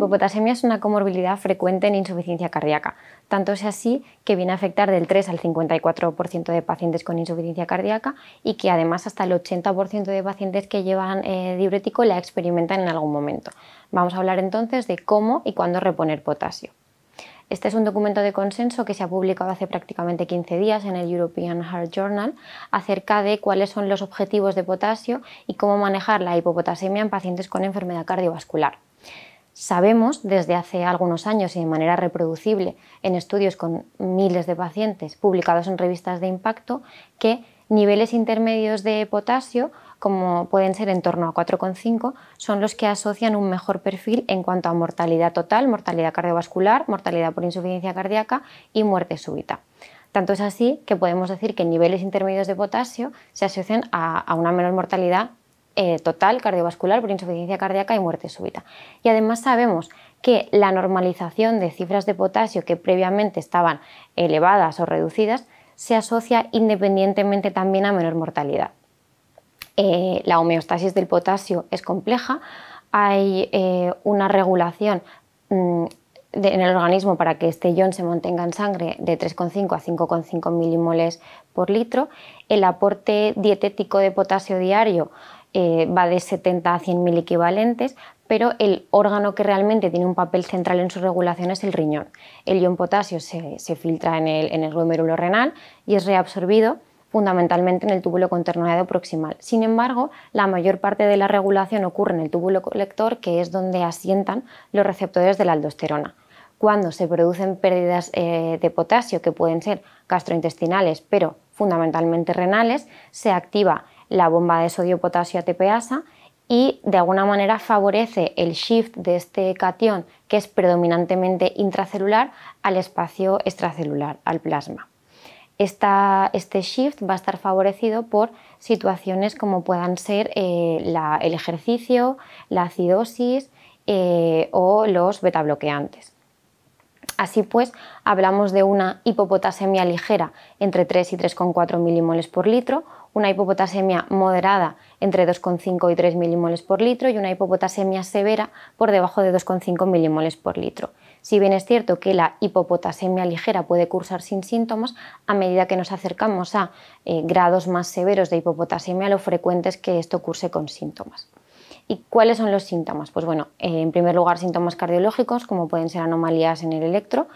hipopotasemia es una comorbilidad frecuente en insuficiencia cardíaca. Tanto es así que viene a afectar del 3 al 54% de pacientes con insuficiencia cardíaca y que además hasta el 80% de pacientes que llevan eh, diurético la experimentan en algún momento. Vamos a hablar entonces de cómo y cuándo reponer potasio. Este es un documento de consenso que se ha publicado hace prácticamente 15 días en el European Heart Journal acerca de cuáles son los objetivos de potasio y cómo manejar la hipopotasemia en pacientes con enfermedad cardiovascular. Sabemos desde hace algunos años y de manera reproducible en estudios con miles de pacientes publicados en revistas de impacto que niveles intermedios de potasio, como pueden ser en torno a 4,5, son los que asocian un mejor perfil en cuanto a mortalidad total, mortalidad cardiovascular, mortalidad por insuficiencia cardíaca y muerte súbita. Tanto es así que podemos decir que niveles intermedios de potasio se asocian a, una menor mortalidad eh, total cardiovascular por insuficiencia cardíaca y muerte súbita. Y además sabemos que la normalización de cifras de potasio que previamente estaban elevadas o reducidas se asocia independientemente también a menor mortalidad. Eh, la homeostasis del potasio es compleja, hay eh, una regulación mm, en el organismo para que este ion se mantenga en sangre de 3,5 a 5,5 milimoles por litro, el aporte dietético de potasio diario eh, va de 70 a 100.000 equivalentes, pero el órgano que realmente tiene un papel central en su regulación es el riñón. El ion potasio se, filtra en el, en glomérulo renal y es reabsorbido fundamentalmente en el túbulo conternoideo proximal. Sin embargo, la mayor parte de la regulación ocurre en el túbulo colector, que es donde asientan los receptores de la aldosterona. Cuando se producen pérdidas eh, de potasio, que pueden ser gastrointestinales, pero fundamentalmente renales, se activa la bomba de sodio-potasio ATPasa y de alguna manera favorece el shift de este catión que es predominantemente intracelular, al espacio extracelular, al plasma. este shift va a estar favorecido por situaciones como puedan ser eh, el ejercicio, la acidosis eh, o los betabloqueantes. Así pues, hablamos de una hipopotasemia ligera entre 3 y 3,4 milimoles por litro una hipopotasemia moderada entre 2,5 y 3 milimoles por litro y una hipopotasemia severa por debajo de 2,5 milimoles por litro. Si bien es cierto que la hipopotasemia ligera puede cursar sin síntomas, a medida que nos acercamos a eh, grados más severos de hipopotasemia, lo frecuente es que esto curse con síntomas. ¿Y cuáles son los síntomas? Pues bueno, eh, en primer lugar síntomas cardiológicos, como pueden ser anomalías en el electro,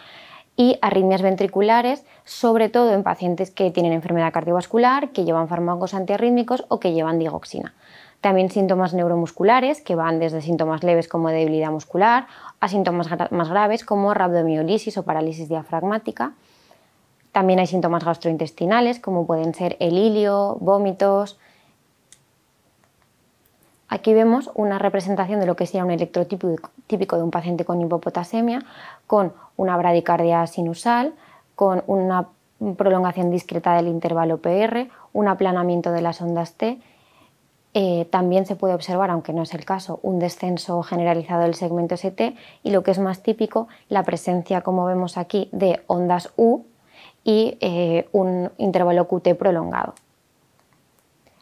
y arritmias ventriculares, sobre todo en pacientes que tienen enfermedad cardiovascular, que llevan fármacos antiarrítmicos o que llevan digoxina. También síntomas neuromusculares, que van desde síntomas leves como debilidad muscular a síntomas más graves como rabdomiolisis o parálisis diafragmática. También hay síntomas gastrointestinales, como pueden ser el hilio, vómitos, Aquí vemos una representación de lo que sería un electrotipo típico de un paciente con hipopotasemia, con una bradicardia sinusal, con una prolongación discreta del intervalo PR, un aplanamiento de las ondas T. Eh, también se puede observar, aunque no es el caso, un descenso generalizado del segmento ST y lo que es más típico, la presencia, como vemos aquí, de ondas U y eh, un intervalo QT prolongado.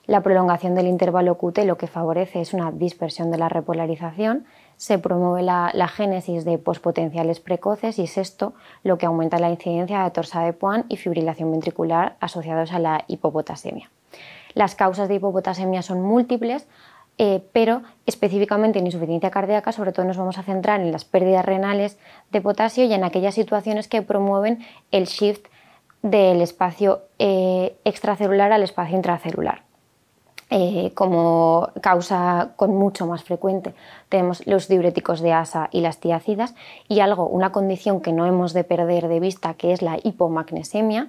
La prolongación del intervalo QT lo que favorece es una dispersión de la repolarización, se promueve la, génesis de pospotenciales precoces y es esto lo que aumenta la incidencia de torsa de puan y fibrilación ventricular asociados a la hipopotasemia. Las causas de hipopotasemia son múltiples, eh, pero específicamente en insuficiencia cardíaca, sobre todo nos vamos a centrar en las pérdidas renales de potasio y en aquellas situaciones que promueven el shift del espacio eh, extracelular al espacio intracelular. Eh, como causa con mucho más frecuente. Tenemos los diuréticos de asa y las tiácidas y algo, una condición que no hemos de perder de vista que es la hipomagnesemia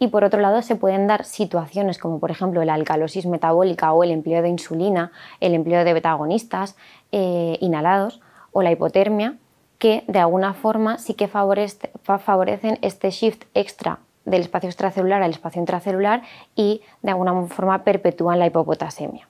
y por otro lado se pueden dar situaciones como por ejemplo la alcalosis metabólica o el empleo de insulina, el empleo de betagonistas eh, inhalados o la hipotermia que de alguna forma sí que favorecen este shift extra del espacio extracelular al espacio intracelular y de alguna forma perpetúan la hipopotasemia.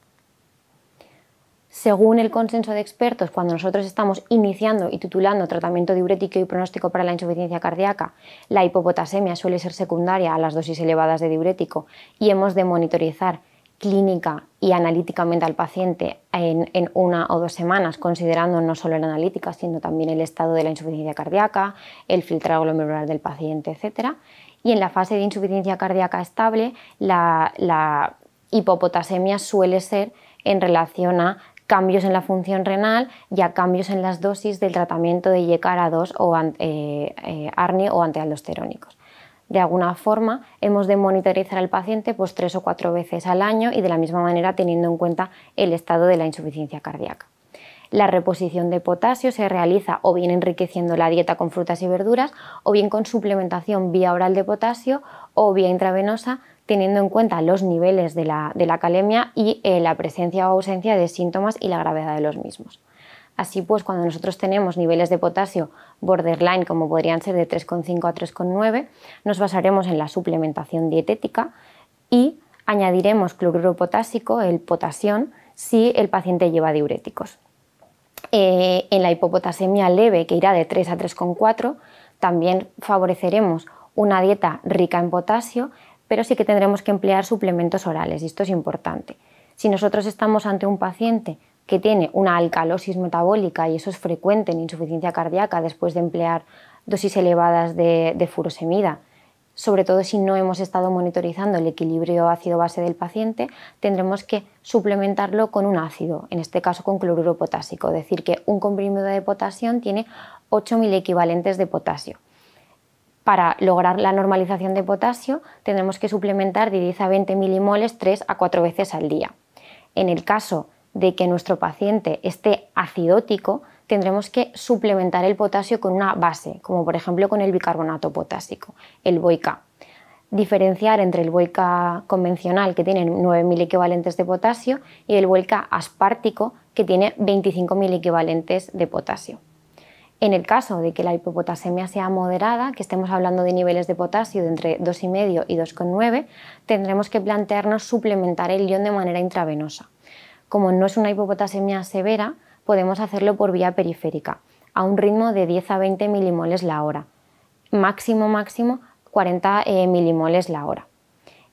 Según el consenso de expertos, cuando nosotros estamos iniciando y titulando tratamiento diurético y pronóstico para la insuficiencia cardíaca, la hipopotasemia suele ser secundaria a las dosis elevadas de diurético y hemos de monitorizar clínica y analíticamente al paciente en, una o dos semanas, considerando no solo la analítica, sino también el estado de la insuficiencia cardíaca, el filtrado glomerular del paciente, etc. Y en la fase de insuficiencia cardíaca estable, la, hipopotasemia suele ser en relación a cambios en la función renal y a cambios en las dosis del tratamiento de iecara 2 o eh, eh, ARNI o antialdosterónicos de alguna forma hemos de monitorizar al paciente pues, tres o cuatro veces al año y de la misma manera teniendo en cuenta el estado de la insuficiencia cardíaca. La reposición de potasio se realiza o bien enriqueciendo la dieta con frutas y verduras o bien con suplementación vía oral de potasio o vía intravenosa teniendo en cuenta los niveles de la, calemia y eh, la presencia o ausencia de síntomas y la gravedad de los mismos. Así pues, cuando nosotros tenemos niveles de potasio borderline, como podrían ser de 3,5 a 3,9, nos basaremos en la suplementación dietética y añadiremos cloruro potásico, el potasión, si el paciente lleva diuréticos. Eh, en la hipopotasemia leve, que irá de 3 a 3,4, también favoreceremos una dieta rica en potasio, pero sí que tendremos que emplear suplementos orales, y esto es importante. Si nosotros estamos ante un paciente que tiene una alcalosis metabólica y eso es frecuente en insuficiencia cardíaca después de emplear dosis elevadas de, furosemida, sobre todo si no hemos estado monitorizando el equilibrio ácido-base del paciente, tendremos que suplementarlo con un ácido, en este caso con cloruro potásico, es decir, que un comprimido de potasio tiene 8.000 equivalentes de potasio. Para lograr la normalización de potasio, tendremos que suplementar de 10 a 20 milimoles 3 a 4 veces al día. En el caso de que nuestro paciente esté acidótico, tendremos que suplementar el potasio con una base, como por ejemplo con el bicarbonato potásico, el boica. Diferenciar entre el boica convencional, que tiene 9.000 equivalentes de potasio, y el boica aspártico, que tiene 25.000 equivalentes de potasio. En el caso de que la hipopotasemia sea moderada, que estemos hablando de niveles de potasio de entre 2,5 y 2,9, tendremos que plantearnos suplementar el ion de manera intravenosa. Como no es una hipopotasemia severa, podemos hacerlo por vía periférica, a un ritmo de 10 a 20 milimoles la hora, máximo máximo 40 eh, milimoles la hora.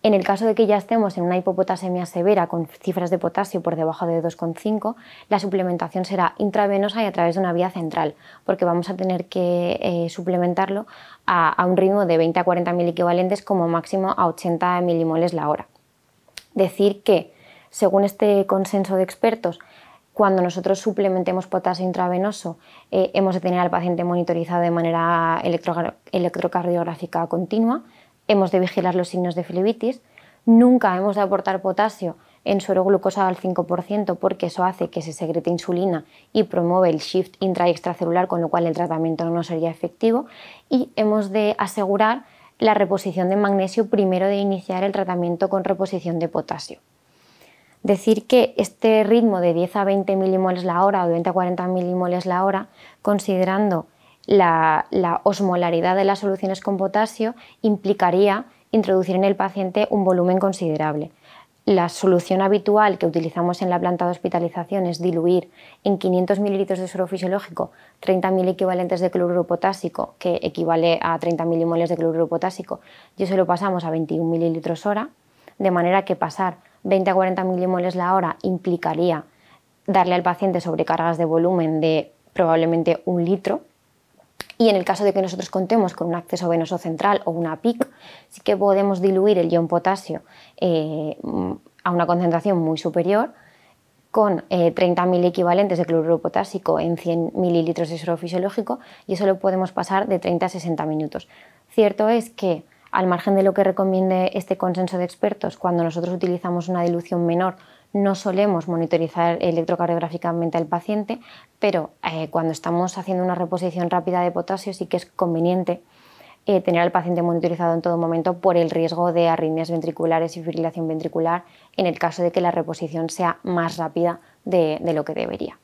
En el caso de que ya estemos en una hipopotasemia severa con cifras de potasio por debajo de 2,5, la suplementación será intravenosa y a través de una vía central, porque vamos a tener que eh, suplementarlo a, a, un ritmo de 20 a 40 mil equivalentes como máximo a 80 milimoles la hora. Decir que según este consenso de expertos, cuando nosotros suplementemos potasio intravenoso, eh, hemos de tener al paciente monitorizado de manera electrocardiográfica continua, hemos de vigilar los signos de filibitis, nunca hemos de aportar potasio en suero glucosa al 5% porque eso hace que se secrete insulina y promueve el shift intra con lo cual el tratamiento no sería efectivo, y hemos de asegurar la reposición de magnesio primero de iniciar el tratamiento con reposición de potasio decir que este ritmo de 10 a 20 milimoles la hora o de 20 a 40 milimoles la hora, considerando la, osmolaridad de las soluciones con potasio, implicaría introducir en el paciente un volumen considerable. La solución habitual que utilizamos en la planta de hospitalización es diluir en 500 mililitros de suero fisiológico 30 mil equivalentes de cloruro potásico, que equivale a 30 milimoles de cloruro potásico, y eso lo pasamos a 21 mililitros hora, de manera que pasar 20 a 40 milimoles la hora implicaría darle al paciente sobrecargas de volumen de probablemente un litro. Y en el caso de que nosotros contemos con un acceso venoso central o una PIC, sí que podemos diluir el ion potasio eh, a una concentración muy superior con eh, mil equivalentes de cloruro potásico en 100 mililitros de suero fisiológico y eso lo podemos pasar de 30 a 60 minutos. Cierto es que al margen de lo que recomiende este consenso de expertos, cuando nosotros utilizamos una dilución menor, no solemos monitorizar electrocardiográficamente al paciente, pero eh, cuando estamos haciendo una reposición rápida de potasio sí que es conveniente eh, tener al paciente monitorizado en todo momento por el riesgo de arritmias ventriculares y fibrilación ventricular en el caso de que la reposición sea más rápida de lo que debería.